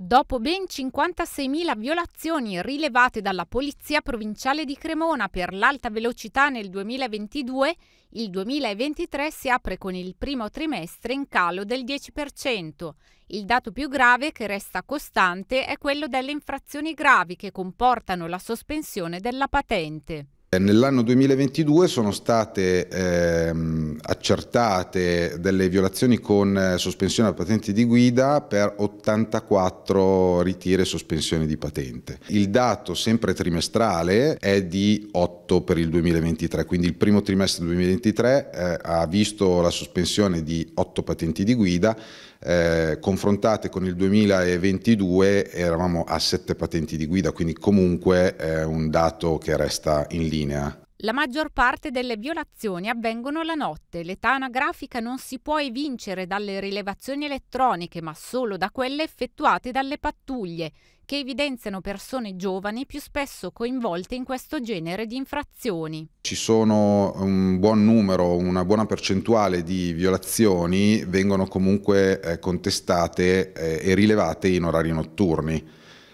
Dopo ben 56.000 violazioni rilevate dalla Polizia Provinciale di Cremona per l'alta velocità nel 2022, il 2023 si apre con il primo trimestre in calo del 10%. Il dato più grave che resta costante è quello delle infrazioni gravi che comportano la sospensione della patente. Eh, nell'anno 2022 sono state ehm, accertate delle violazioni con eh, sospensione a patente di guida per 84 ritiri e sospensioni di patente. Il dato sempre trimestrale è di 8 8 per il 2023, quindi il primo trimestre 2023 eh, ha visto la sospensione di 8 patenti di guida, eh, confrontate con il 2022 eravamo a 7 patenti di guida, quindi comunque è un dato che resta in linea. La maggior parte delle violazioni avvengono la notte. L'età anagrafica non si può evincere dalle rilevazioni elettroniche, ma solo da quelle effettuate dalle pattuglie, che evidenziano persone giovani più spesso coinvolte in questo genere di infrazioni. Ci sono un buon numero, una buona percentuale di violazioni vengono comunque eh, contestate eh, e rilevate in orari notturni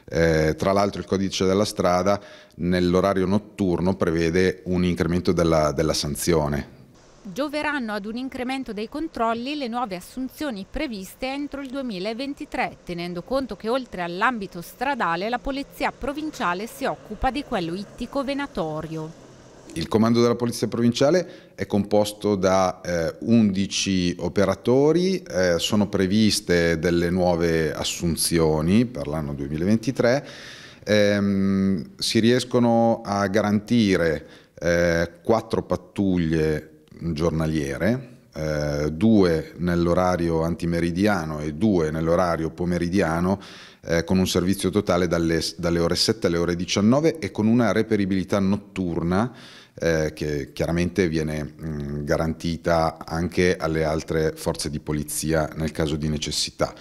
eh, tra l'altro il codice della strada nell'orario notturno prevede un incremento della, della sanzione. Gioveranno ad un incremento dei controlli le nuove assunzioni previste entro il 2023, tenendo conto che oltre all'ambito stradale la Polizia Provinciale si occupa di quello ittico-venatorio. Il comando della Polizia Provinciale è composto da eh, 11 operatori, eh, sono previste delle nuove assunzioni per l'anno 2023, ehm, si riescono a garantire eh, pattuglie giornaliere, eh, due nell'orario antimeridiano e due nell'orario pomeridiano eh, con un servizio totale dalle, dalle, ore 7 alle ore 19 e con una reperibilità notturna eh, che chiaramente viene mh, mm, garantita anche alle altre forze di polizia nel caso di necessità.